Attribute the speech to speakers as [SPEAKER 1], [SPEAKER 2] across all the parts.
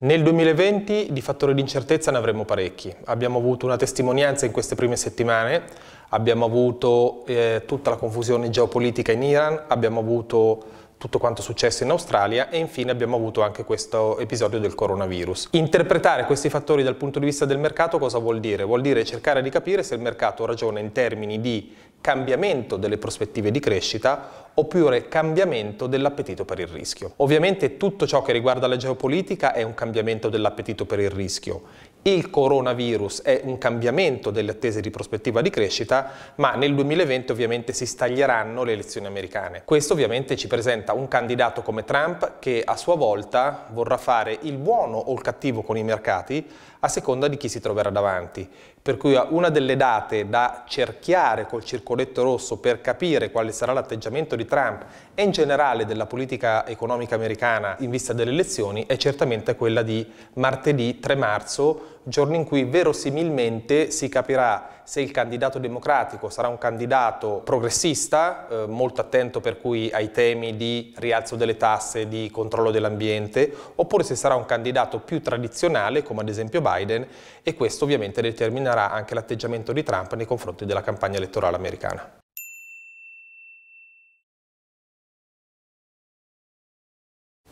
[SPEAKER 1] Nel 2020 di fattori di incertezza ne avremo parecchi. Abbiamo avuto una testimonianza in queste prime settimane, abbiamo avuto eh, tutta la confusione geopolitica in Iran, abbiamo avuto tutto quanto successo in Australia e infine abbiamo avuto anche questo episodio del coronavirus. Interpretare questi fattori dal punto di vista del mercato cosa vuol dire? Vuol dire cercare di capire se il mercato ragiona in termini di cambiamento delle prospettive di crescita oppure cambiamento dell'appetito per il rischio. Ovviamente tutto ciò che riguarda la geopolitica è un cambiamento dell'appetito per il rischio. Il coronavirus è un cambiamento delle attese di prospettiva di crescita, ma nel 2020 ovviamente si staglieranno le elezioni americane. Questo ovviamente ci presenta un candidato come Trump che a sua volta vorrà fare il buono o il cattivo con i mercati a seconda di chi si troverà davanti per cui una delle date da cerchiare col circoletto rosso per capire quale sarà l'atteggiamento di Trump e in generale della politica economica americana in vista delle elezioni è certamente quella di martedì 3 marzo, giorno in cui verosimilmente si capirà se il candidato democratico sarà un candidato progressista, eh, molto attento per cui ai temi di rialzo delle tasse, di controllo dell'ambiente, oppure se sarà un candidato più tradizionale come ad esempio Biden e questo ovviamente determinerà sarà anche l'atteggiamento di Trump nei confronti della campagna elettorale americana.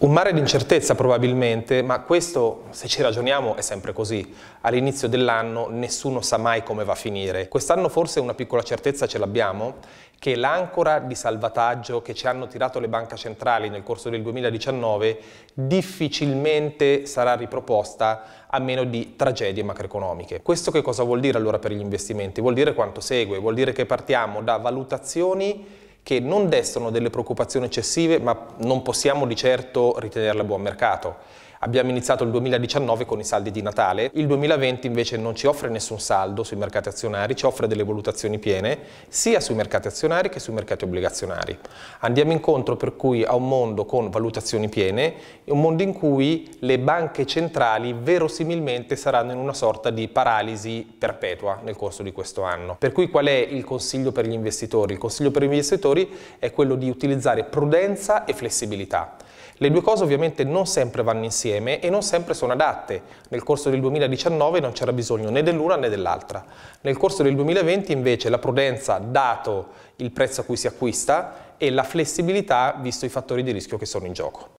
[SPEAKER 1] Un mare di incertezza probabilmente, ma questo, se ci ragioniamo, è sempre così. All'inizio dell'anno nessuno sa mai come va a finire. Quest'anno forse una piccola certezza ce l'abbiamo, che l'ancora di salvataggio che ci hanno tirato le banche centrali nel corso del 2019 difficilmente sarà riproposta a meno di tragedie macroeconomiche. Questo che cosa vuol dire allora per gli investimenti? Vuol dire quanto segue, vuol dire che partiamo da valutazioni che non destano delle preoccupazioni eccessive, ma non possiamo di certo ritenerle a buon mercato. Abbiamo iniziato il 2019 con i saldi di Natale, il 2020 invece non ci offre nessun saldo sui mercati azionari, ci offre delle valutazioni piene sia sui mercati azionari che sui mercati obbligazionari. Andiamo incontro per cui a un mondo con valutazioni piene, un mondo in cui le banche centrali verosimilmente saranno in una sorta di paralisi perpetua nel corso di questo anno. Per cui qual è il consiglio per gli investitori? Il consiglio per gli investitori è quello di utilizzare prudenza e flessibilità. Le due cose ovviamente non sempre vanno insieme insieme e non sempre sono adatte. Nel corso del 2019 non c'era bisogno né dell'una né dell'altra. Nel corso del 2020 invece la prudenza, dato il prezzo a cui si acquista, e la flessibilità, visto i fattori di rischio che sono in gioco.